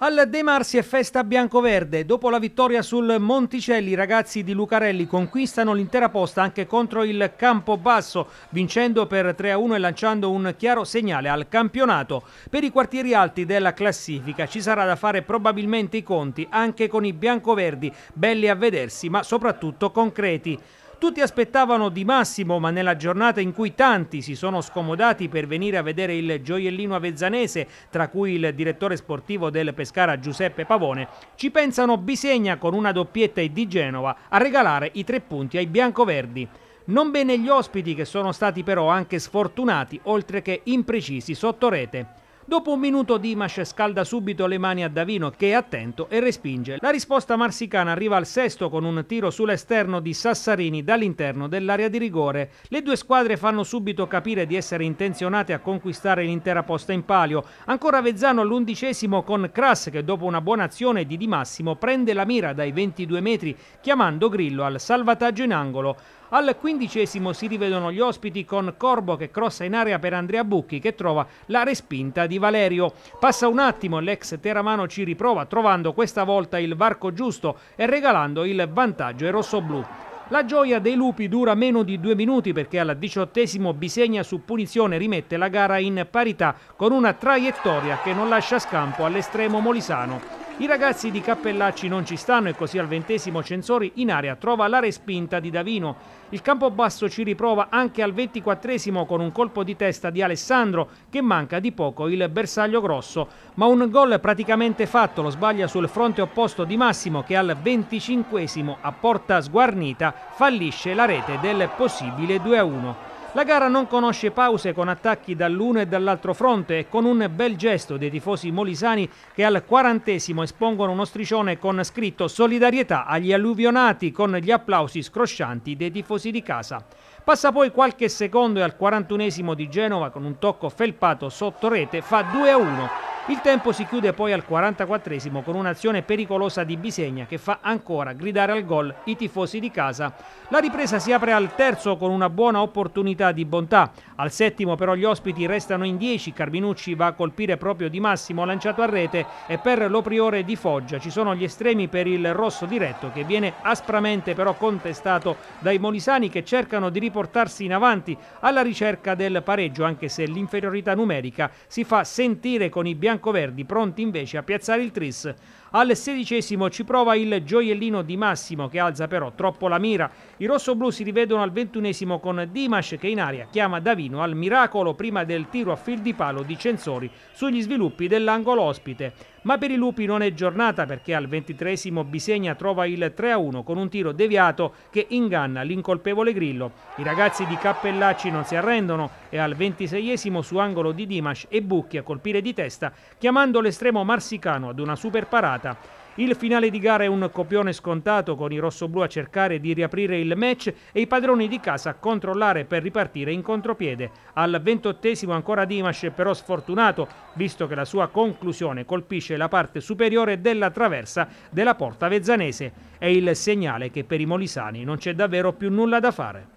Al De Marsi è festa biancoverde. Dopo la vittoria sul Monticelli, i ragazzi di Lucarelli conquistano l'intera posta anche contro il Campobasso, vincendo per 3-1 e lanciando un chiaro segnale al campionato. Per i quartieri alti della classifica ci sarà da fare probabilmente i conti anche con i biancoverdi, belli a vedersi ma soprattutto concreti. Tutti aspettavano Di Massimo, ma nella giornata in cui tanti si sono scomodati per venire a vedere il gioiellino avezzanese, tra cui il direttore sportivo del Pescara Giuseppe Pavone, ci pensano Bisegna con una doppietta e Di Genova a regalare i tre punti ai biancoverdi. Non bene gli ospiti che sono stati però anche sfortunati, oltre che imprecisi sotto rete. Dopo un minuto Dimash scalda subito le mani a Davino che è attento e respinge. La risposta marsicana arriva al sesto con un tiro sull'esterno di Sassarini dall'interno dell'area di rigore. Le due squadre fanno subito capire di essere intenzionate a conquistare l'intera posta in palio. Ancora Vezzano all'undicesimo con Kras che dopo una buona azione di Di Massimo prende la mira dai 22 metri chiamando Grillo al salvataggio in angolo. Al quindicesimo si rivedono gli ospiti con Corbo che crossa in area per Andrea Bucchi che trova la respinta di Valerio. Passa un attimo, e l'ex Teramano ci riprova trovando questa volta il varco giusto e regalando il vantaggio ai rossoblù. La gioia dei lupi dura meno di due minuti perché al diciottesimo Bisegna su punizione rimette la gara in parità con una traiettoria che non lascia scampo all'estremo molisano. I ragazzi di Cappellacci non ci stanno e così al ventesimo Censori in area trova la respinta di Davino. Il campo basso ci riprova anche al ventiquattresimo con un colpo di testa di Alessandro che manca di poco il bersaglio grosso, ma un gol praticamente fatto lo sbaglia sul fronte opposto di Massimo che al venticinquesimo a porta sguarnita fallisce la rete del possibile 2-1. La gara non conosce pause con attacchi dall'uno e dall'altro fronte e con un bel gesto dei tifosi molisani che al quarantesimo espongono uno striscione con scritto solidarietà agli alluvionati con gli applausi scroscianti dei tifosi di casa. Passa poi qualche secondo e al quarantunesimo di Genova con un tocco felpato sotto rete fa 2 a 1 il tempo si chiude poi al 44esimo con un'azione pericolosa di Bisegna che fa ancora gridare al gol i tifosi di casa. La ripresa si apre al terzo con una buona opportunità di Bontà. Al settimo però gli ospiti restano in 10, Carminucci va a colpire proprio Di Massimo lanciato a rete e per l'Opriore di Foggia ci sono gli estremi per il rosso diretto che viene aspramente però contestato dai molisani che cercano di riportarsi in avanti alla ricerca del pareggio anche se l'inferiorità numerica si fa sentire con i bianchi biancoverdi, pronti invece a piazzare il tris. Al sedicesimo ci prova il gioiellino di Massimo che alza però troppo la mira. I rossoblù si rivedono al ventunesimo con Dimash che in aria chiama Davino al miracolo prima del tiro a fil di palo di Censori sugli sviluppi dell'angolo ospite. Ma per i lupi non è giornata perché al ventitresimo Bisegna trova il 3-1 con un tiro deviato che inganna l'incolpevole Grillo. I ragazzi di Cappellacci non si arrendono e al ventiseiesimo su angolo di Dimash e Bucchi a colpire di testa chiamando l'estremo marsicano ad una super parata. Il finale di gara è un copione scontato con i rossoblù a cercare di riaprire il match e i padroni di casa a controllare per ripartire in contropiede. Al ventottesimo ancora Dimash però sfortunato visto che la sua conclusione colpisce la parte superiore della traversa della porta vezzanese. È il segnale che per i molisani non c'è davvero più nulla da fare.